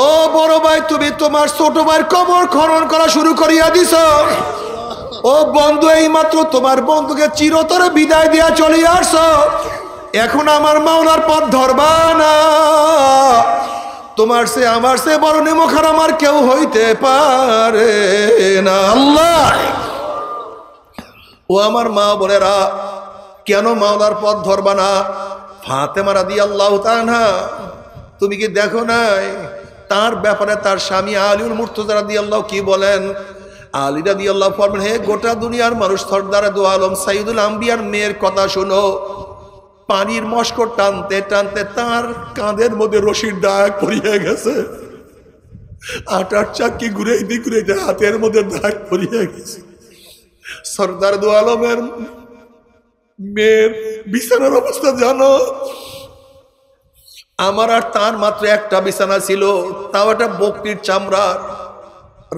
ও বড় ভাই তুমি তোমার ছোট ভাইয়ের কবর খনন করা শুরু করিয়া দিছ ও বন্ধু এই মাত্র তোমার বন্ধুকে চিরতরে বিদায় দিয়া চলিয়া আসছ এখন আমার মাওলার পথ ধরবা না তোমার সে আমার সে বড় নিমখার আমার কেউ হইতে পারে না আল্লাহ ও আমার মা বোনেরা কেন মাওলার পথ ধরবা না ফাঁতে মারা দিয়ে আল্লাহ তানহা তুমি কি দেখো নাই তার ব্যাপারে তার স্বামী আলিউল মুর্তজারা রাদি আল্লাহ কি বলেন আলীরা রাদি আল্লাহ ফরমেন হে গোটা দুনিয়ার মানুষ সর্দার দু আলম সাইদুল আম্বিয়ার মেয়ের কথা শোনো পানির মস্কর টানতে টানতে তার কাঁধের মধ্যে রশির দাগ পরিয়ে গেছে আটার চাকি ঘুরে দি ঘুরে হাতের মধ্যে দাগ পড়িয়ে গেছে সর্দার দু আলমের মেয়ের বিছানার অবস্থা জানো আমার আর তার মাত্র একটা বিছানা ছিল তাও একটা বকরির চামড়ার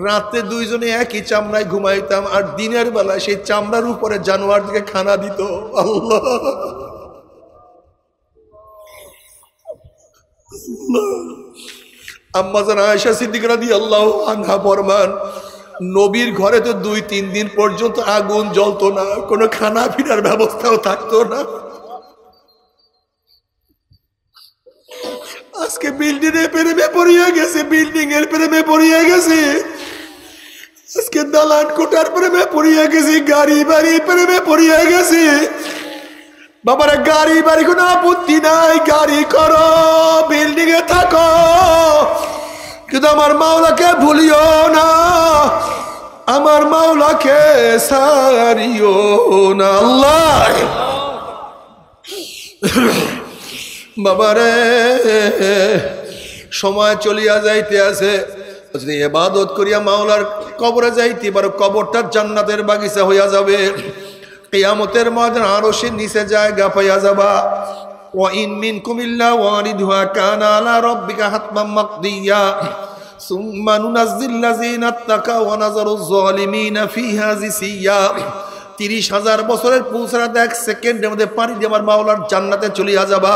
রাতে দুইজনে একই চামড়ায় ঘুমাইতাম আর দিনের বেলায় সেই চামড়ার উপরে দিকে খানা দিত আল্লাহ আয়েশা আল্লাহ নবীর ঘরে তো দুই তিন দিন পর্যন্ত আগুন জ্বলতো না কোনো খানা ফিরার ব্যবস্থাও থাকতো না আজকে বিল্ডিং এর প্রেমে পড়িয়ে গেছে বিল্ডিং এর প্রেমে পড়িয়ে গেছে আজকে দালান কোটার প্রেমে পড়িয়ে গেছি গাড়ি বাড়ি প্রেমে পড়িয়ে গেছি বাবার গাড়ি বাড়ি কোনো আপত্তি নাই গাড়ি করো বিল্ডিং এ থাকো কিন্তু আমার মাওলাকে ভুলিও না আমার মাওলাকে সারিও না আল্লাহ বাবারে সময় চলিয়া যাইতে আছে এবাদত করিয়া মাওলার কবরে যাইতে পারো কবরটা জান্নাতের বাগিচা হইয়া যাবে কেয়ামতের ময়দান আরো সে নিচে জায়গা পাইয়া যাবা وإن منكم إلا واردها كان على ربك حتما مقضيا ثم ننزل الذين اتقوا ونذر الظالمين فيها زسيا তিরিশ হাজার বছরের পৌঁছানাতে এক সেকেন্ডের মধ্যে পানি দিয়ে আমার মাওলার জান্নাতে চলিয়া যাবা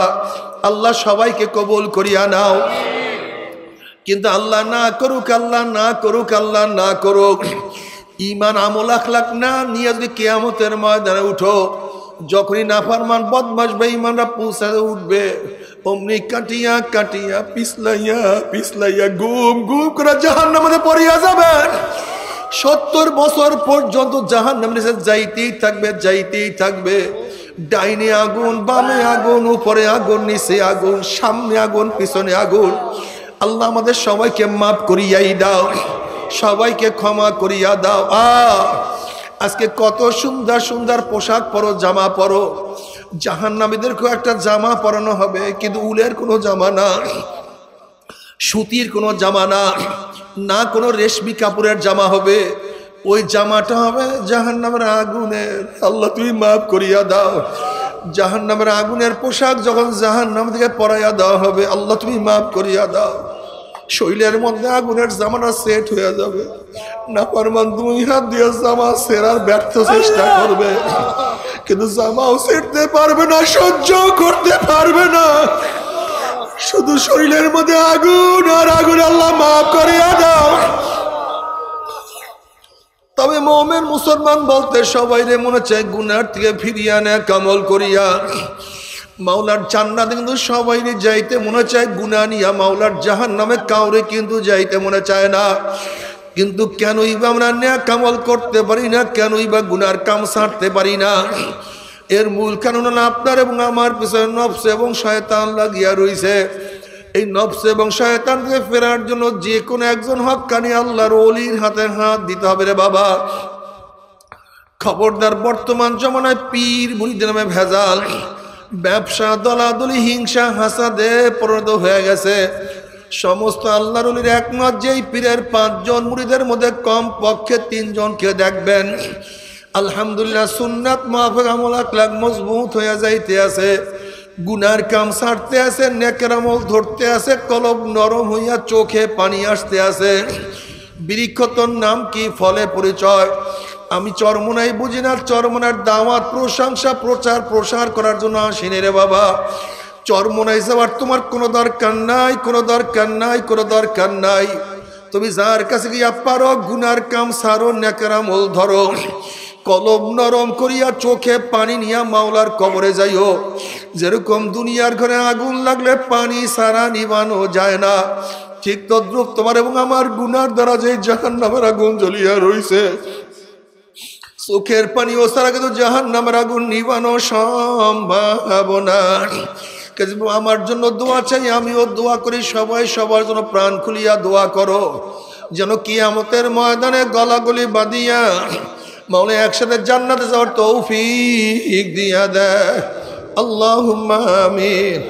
আল্লাহ সবাইকে কবুল করিয়া নাও কিন্তু আল্লাহ না করুক আল্লাহ না করুক আল্লাহ না করুক ইমান আমল আখলাক না নিয়ে যদি কেয়ামতের ময়দানে উঠো যখনই নাফারমান বদমাস ইমানরা পৌঁছাতে উঠবে অমনি কাটিয়া কাটিয়া পিছলাইয়া পিছলাইয়া গুম গুম করে জাহান্নামে পড়িয়া যাবেন সত্তর বছর পর্যন্ত জাহান নামে যাইতেই থাকবে যাইতেই থাকবে ডাইনে আগুন বামে আগুন উপরে আগুন নিচে আগুন সামনে আগুন পিছনে আগুন আল্লাহ আমাদের সবাইকে মাফ করিয়াই দাও সবাইকে ক্ষমা করিয়া দাও আজকে কত সুন্দর সুন্দর পোশাক পরো জামা পরো জাহান্নামীদেরকেও একটা জামা পরানো হবে কিন্তু উলের কোনো জামা না সুতির কোনো জামা না না কোনো রেশমি কাপড়ের জামা হবে ওই জামাটা হবে জাহান নামের আগুনের আল্লাহ তুমি মাফ করিয়া দাও জাহান নামের আগুনের পোশাক যখন জাহান নাম থেকে পরাইয়া দেওয়া হবে আল্লাহ তুমি মাফ করিয়া দাও শৈলের মধ্যে আগুনের জামানা সেট হয়ে যাবে না পারমান দুই হাত দিয়ে জামা সেরার ব্যর্থ চেষ্টা করবে কিন্তু জামাও সেটতে পারবে না সহ্য করতে পারবে না শুধু শরীরের মধ্যে আগুন আর আগুন আল্লাহ মাফ মুসলমান বলতে সবাই রে মনে চায় গুনার থেকে ফিরিয়া নেয় কামল করিয়া মাওলার জান্নাতে কিন্তু সবাই যাইতে মনে চায় গুনা নিয়া মাওলার জাহান নামে কাউরে কিন্তু যাইতে মনে চায় না কিন্তু কেনই বা আমরা ন্যা কামল করতে পারি না কেনই বা গুনার কাম সারতে পারি না এর মূল কারণ আপনার এবং আমার পিছনে নফস এবং শয়তান লাগিয়া রইছে এই নফস এবং শয়তানকে ফেরার জন্য যে কোনো একজন কানি আল্লাহর অলির হাতে হাত দিতে হবে রে বাবা খবরদার বর্তমান জমানায় পীর মুড়িদের নামে ভেজাল ব্যবসা দলাদলি হিংসা হাসাদে পরিণত হয়ে গেছে সমস্ত আল্লাহ রুলির একমাত যেই পীরের পাঁচজন মুড়িদের মধ্যে কম পক্ষে তিনজনকে দেখবেন আলহামদুলিল্লাহ সুন্নাত মাহফেক আমল আকলাক মজবুত হয়ে যাইতে আছে গুনার কাম সারতে আছে নেকের আমল ধরতে আছে কলব নরম হইয়া চোখে পানি আসতে আছে বৃক্ষতর নাম কি ফলে পরিচয় আমি চরমোনাই বুঝি না চরমোনার দাওয়াত প্রশংসা প্রচার প্রসার করার জন্য আসিনি রে বাবা চরমোনাই যাওয়ার তোমার কোনো দরকার নাই কোনো দরকার নাই কোনো দরকার নাই তুমি যার কাছে গিয়া পারো গুনার কাম সারো ন্যাকারাম ওল ধরো কলম নরম করিয়া চোখে পানি নিয়া মাওলার কবরে যাইও যেরকম দুনিয়ার ঘরে আগুন লাগলে পানি সারা নিবানো যায় না ঠিক তদ্রুপ তোমার এবং আমার গুনার দ্বারা যে জাহান আগুন জ্বলিয়া রইছে চোখের পানি সারা কিন্তু জাহান নামের আগুন নিবানো না আমার জন্য দোয়া চাই আমিও দোয়া করি সবাই সবার জন্য প্রাণ খুলিয়া দোয়া করো যেন কিয়ামতের ময়দানে গলাগুলি বাঁধিয়া মাওলে একসাথে জান্নাতে যাওয়ার তৌফিক দিয়া দেয় আল্লাহ আমিন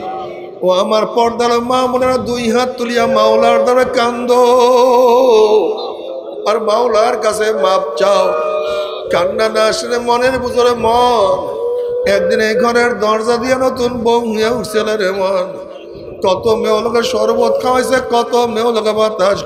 ও আমার পর্দার মা মোনারা দুই হাত তুলিয়া মাওলার দ্বারা কান্দ আর মাওলার কাছে মাপ চাও কান্না না আসলে মনের বুঝরে মন একদিন এই ঘরের দরজা দিয়ে নতুন বউ হইয়া উঠছিল রে মন কত মেয়ে লোকের শরবত খাওয়াইছে কত মেয়ে লোকে বাতাস